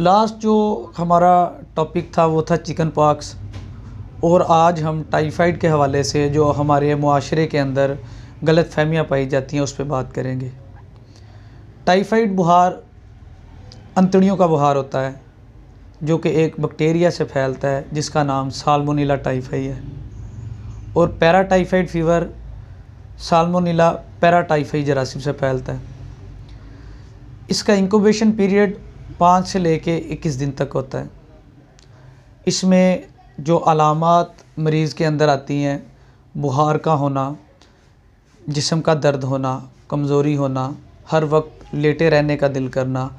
last जो हमारा topic था वो था चिकन पॉक्स और आज हम टाइफाइड के हवाले से जो हमारे माशरे के अंदर गलत फहमियाँ पाई जाती हैं उस पर बात करेंगे टाइफाइड बुहार अंतड़ियों का बुहार होता है जो कि एक बैक्टीरिया से फैलता है जिसका नाम सालमोनीला टाइफाइड है और paratyphoid fever salmonella paratyphoid जरासीम से फैलता है इसका इंक्यूबेशन पीरियड पाँच से लेके इक्कीस दिन तक होता है इसमें जो अलामत मरीज़ के अंदर आती हैं बुखार का होना जिसम का दर्द होना कमज़ोरी होना हर वक्त लेटे रहने का दिल करना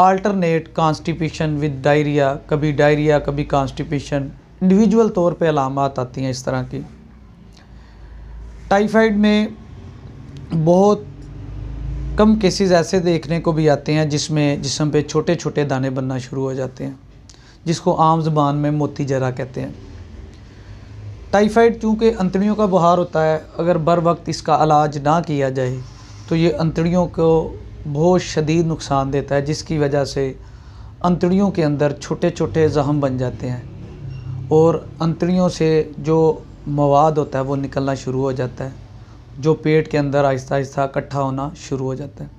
आल्टरनेट कॉन्स्टिपेशन विद डायरिया कभी डायरिया कभी कॉन्स्टिपेशन इंडिविजुअल तौर पे अलामत आती हैं इस तरह की टाइफाइड में बहुत कम केसेस ऐसे देखने को भी आते हैं जिसमें जिसम पे छोटे छोटे दाने बनना शुरू हो जाते हैं जिसको आम जबान में मोती जरा कहते हैं टाइफाइड चूँकि अंतड़ियों का बुहार होता है अगर बर वक्त इसका इलाज ना किया जाए तो ये अंतड़ियों को बहुत शदीद नुकसान देता है जिसकी वजह से अंतड़ियों के अंदर छोटे छोटे जहम बन जाते हैं और अंतड़ियों से जो मवाद होता है वो निकलना शुरू हो जाता है जो पेट के अंदर आहिस्ता आहिस्ता इकट्ठा होना शुरू हो जाता है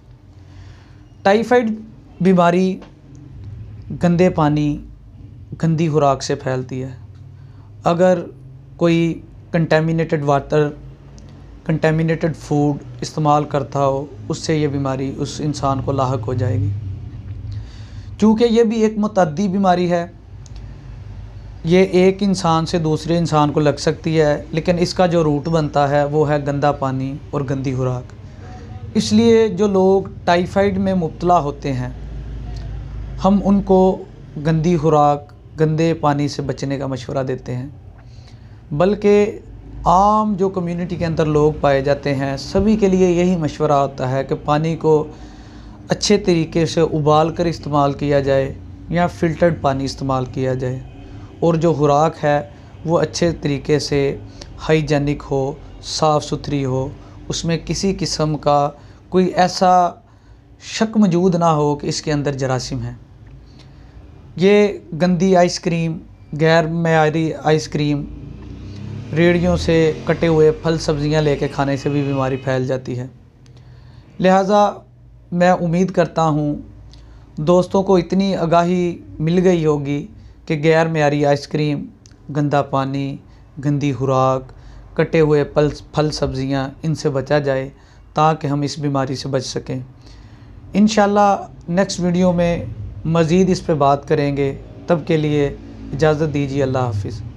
टाइफाइड बीमारी गंदे पानी गंदी खुराक से फैलती है अगर कोई कंटेमिनेटेड वाटर कंटेमिनेटेड फूड इस्तेमाल करता हो उससे ये बीमारी उस इंसान को लाक हो जाएगी चूँकि ये भी एक मतदी बीमारी है ये एक इंसान से दूसरे इंसान को लग सकती है लेकिन इसका जो रूट बनता है वो है गंदा पानी और गंदी खुराक इसलिए जो लोग टाइफाइड में मुबतला होते हैं हम उनको गंदी खुराक गंदे पानी से बचने का मशवरा देते हैं बल्कि आम जो कम्युनिटी के अंदर लोग पाए जाते हैं सभी के लिए यही मशवरा आता है कि पानी को अच्छे तरीके से उबाल कर इस्तेमाल किया जाए या फ़िल्टर्ड पानी इस्तेमाल किया जाए और जो खुराक है वो अच्छे तरीके से हाइजेनिक हो साफ़ सुथरी हो उसमें किसी किस्म का कोई ऐसा शक मौजूद ना हो कि इसके अंदर जरासिम है ये गंदी आइसक्रीम गैर मैारी आइसक्रीम रेड़ियों से कटे हुए फल सब्ज़ियां लेके खाने से भी बीमारी फैल जाती है लिहाजा मैं उम्मीद करता हूँ दोस्तों को इतनी आगाही मिल गई होगी कि गैर मैारी आइसक्रीम गंदा पानी गंदी खुराक कटे हुए पल फल सब्ज़ियाँ इनसे बचा जाए ताकि हम इस बीमारी से बच सकें इन नेक्स्ट वीडियो में मज़ीद इस पर बात करेंगे तब के लिए इजाज़त दीजिए अल्लाह हाफिज़